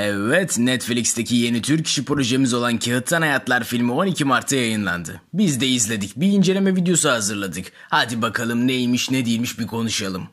Evet, Netflix'teki yeni Türk işi projemiz olan Kağıttan Hayatlar filmi 12 Mart'ta yayınlandı. Biz de izledik, bir inceleme videosu hazırladık. Hadi bakalım neymiş ne değilmiş bir konuşalım.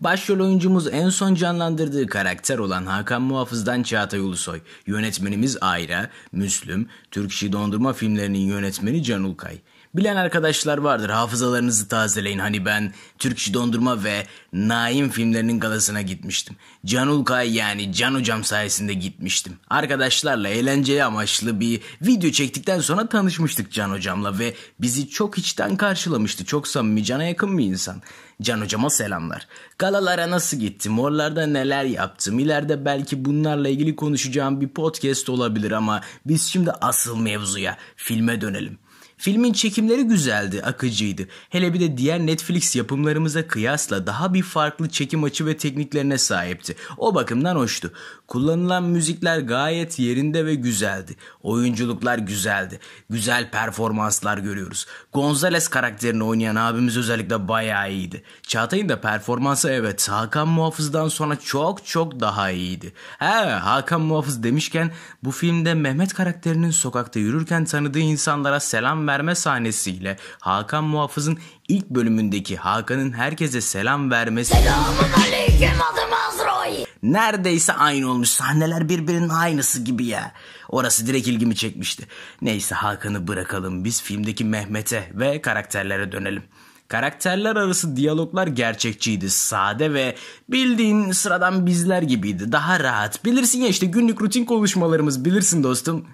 Başrol oyuncumuz en son canlandırdığı karakter olan Hakan Muhafız'dan Çağatay Ulusoy, yönetmenimiz Ayra, Müslüm, Türk İşi Dondurma filmlerinin yönetmeni Can Ulkay, Bilen arkadaşlar vardır hafızalarınızı tazeleyin. Hani ben Türkçü Dondurma ve Naim filmlerinin galasına gitmiştim. Can Ulkay yani Can Hocam sayesinde gitmiştim. Arkadaşlarla eğlenceli amaçlı bir video çektikten sonra tanışmıştık Can Hocam'la ve bizi çok içten karşılamıştı. Çok samimi, cana yakın bir insan. Can Hocam'a selamlar. Galalara nasıl gittim, oralarda neler yaptım, ileride belki bunlarla ilgili konuşacağım bir podcast olabilir ama biz şimdi asıl mevzuya, filme dönelim. Filmin çekimleri güzeldi, akıcıydı. Hele bir de diğer Netflix yapımlarımıza kıyasla daha bir farklı çekim açı ve tekniklerine sahipti. O bakımdan hoştu. Kullanılan müzikler gayet yerinde ve güzeldi. Oyunculuklar güzeldi. Güzel performanslar görüyoruz. Gonzales karakterini oynayan abimiz özellikle bayağı iyiydi. Çağatay'ın da performansı evet Hakan Muhafız'dan sonra çok çok daha iyiydi. He Hakan Muhafız demişken bu filmde Mehmet karakterinin sokakta yürürken tanıdığı insanlara selam verme sahnesiyle Hakan Muhafız'ın ilk bölümündeki Hakan'ın herkese selam vermesi Selamun aleyküm adım Azrail Neredeyse aynı olmuş sahneler birbirinin aynısı gibi ya Orası direkt ilgimi çekmişti Neyse Hakan'ı bırakalım biz filmdeki Mehmet'e ve karakterlere dönelim Karakterler arası diyaloglar gerçekçiydi, sade ve bildiğin sıradan bizler gibiydi. Daha rahat. Bilirsin ya işte günlük rutin konuşmalarımız bilirsin dostum.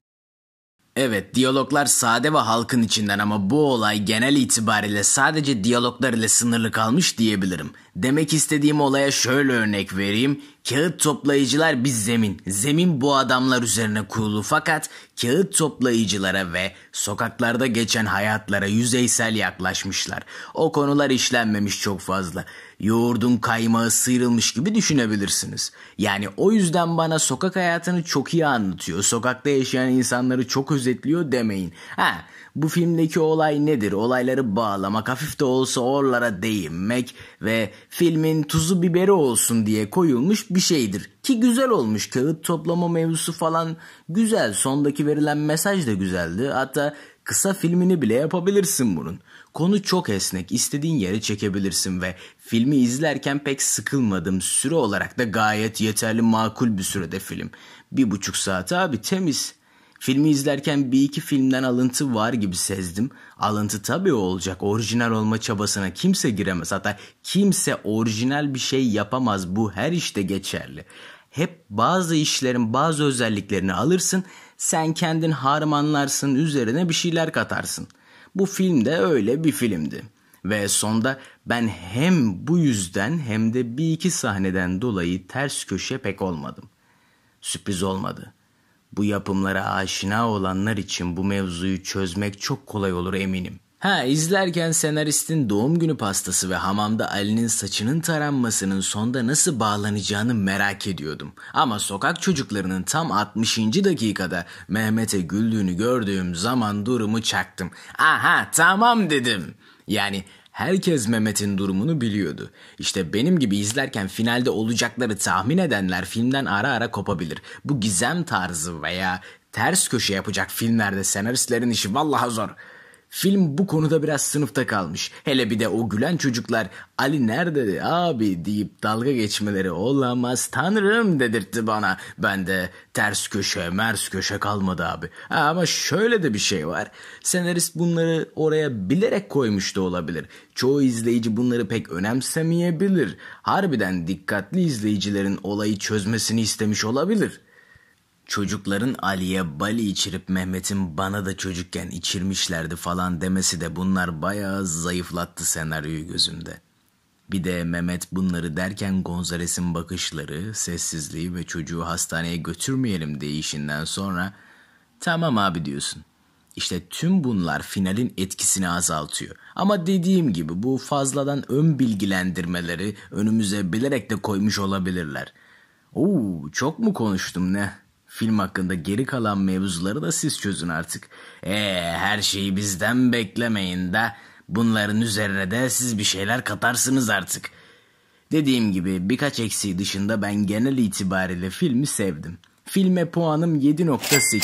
Evet, diyaloglar sade ve halkın içinden ama bu olay genel itibariyle sadece diyaloglar ile sınırlı kalmış diyebilirim. Demek istediğim olaya şöyle örnek vereyim. Kağıt toplayıcılar bir zemin. Zemin bu adamlar üzerine kurulu fakat kağıt toplayıcılara ve sokaklarda geçen hayatlara yüzeysel yaklaşmışlar. O konular işlenmemiş çok fazla. Yoğurdun kaymağı sıyrılmış gibi düşünebilirsiniz. Yani o yüzden bana sokak hayatını çok iyi anlatıyor. Sokakta yaşayan insanları çok özetliyor demeyin. Ha, bu filmdeki olay nedir? Olayları bağlamak, hafif de olsa oralara değinmek ve filmin tuzu biberi olsun diye koyulmuş bir şeydir. Ki güzel olmuş kağıt toplama mevzusu falan güzel. Sondaki verilen mesaj da güzeldi. Hatta kısa filmini bile yapabilirsin bunun. Konu çok esnek, istediğin yere çekebilirsin ve filmi izlerken pek sıkılmadım. Süre olarak da gayet yeterli makul bir sürede film. Bir buçuk saat abi temiz. Filmi izlerken bir iki filmden alıntı var gibi sezdim. Alıntı tabii olacak. Orijinal olma çabasına kimse giremez. Hatta kimse orijinal bir şey yapamaz. Bu her işte geçerli. Hep bazı işlerin bazı özelliklerini alırsın. Sen kendin harmanlarsın. Üzerine bir şeyler katarsın. Bu film de öyle bir filmdi. Ve sonda ben hem bu yüzden hem de bir iki sahneden dolayı ters köşe pek olmadım. Sürpriz olmadı.'' Bu yapımlara aşina olanlar için bu mevzuyu çözmek çok kolay olur eminim. Ha izlerken senaristin doğum günü pastası ve hamamda Ali'nin saçının taranmasının sonda nasıl bağlanacağını merak ediyordum. Ama sokak çocuklarının tam 60. dakikada Mehmet'e güldüğünü gördüğüm zaman durumu çaktım. Aha tamam dedim. Yani Herkes Mehmet'in durumunu biliyordu. İşte benim gibi izlerken finalde olacakları tahmin edenler filmden ara ara kopabilir. Bu gizem tarzı veya ters köşe yapacak filmlerde senaristlerin işi vallahi zor. Film bu konuda biraz sınıfta kalmış. Hele bir de o gülen çocuklar Ali nerede abi deyip dalga geçmeleri olamaz tanrım dedirtti bana. Ben de ters köşe mers köşe kalmadı abi. Ha, ama şöyle de bir şey var. Senarist bunları oraya bilerek koymuş da olabilir. Çoğu izleyici bunları pek önemsemeyebilir. Harbiden dikkatli izleyicilerin olayı çözmesini istemiş olabilir.'' çocukların Ali'ye bali içirip Mehmet'in bana da çocukken içirmişlerdi falan demesi de bunlar bayağı zayıflattı senaryoyu gözümde. Bir de Mehmet bunları derken Gonzales'in bakışları, sessizliği ve çocuğu hastaneye götürmeyelim deyişinden sonra tamam abi diyorsun. İşte tüm bunlar finalin etkisini azaltıyor. Ama dediğim gibi bu fazladan ön bilgilendirmeleri önümüze bilerek de koymuş olabilirler. Oo, çok mu konuştum ne? Film hakkında geri kalan mevzuları da siz çözün artık. Ee, her şeyi bizden beklemeyin de bunların üzerine de siz bir şeyler katarsınız artık. Dediğim gibi birkaç eksiği dışında ben genel itibariyle filmi sevdim. Filme puanım 7.8.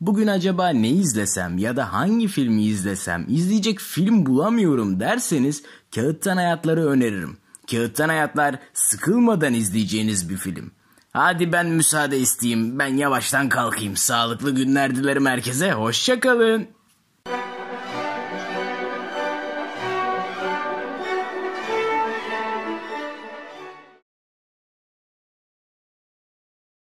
Bugün acaba ne izlesem ya da hangi filmi izlesem izleyecek film bulamıyorum derseniz Kağıttan Hayatları öneririm. Kağıttan Hayatlar sıkılmadan izleyeceğiniz bir film. Hadi ben müsaade isteyeyim. Ben yavaştan kalkayım. Sağlıklı günler dilerim herkese. Hoşçakalın.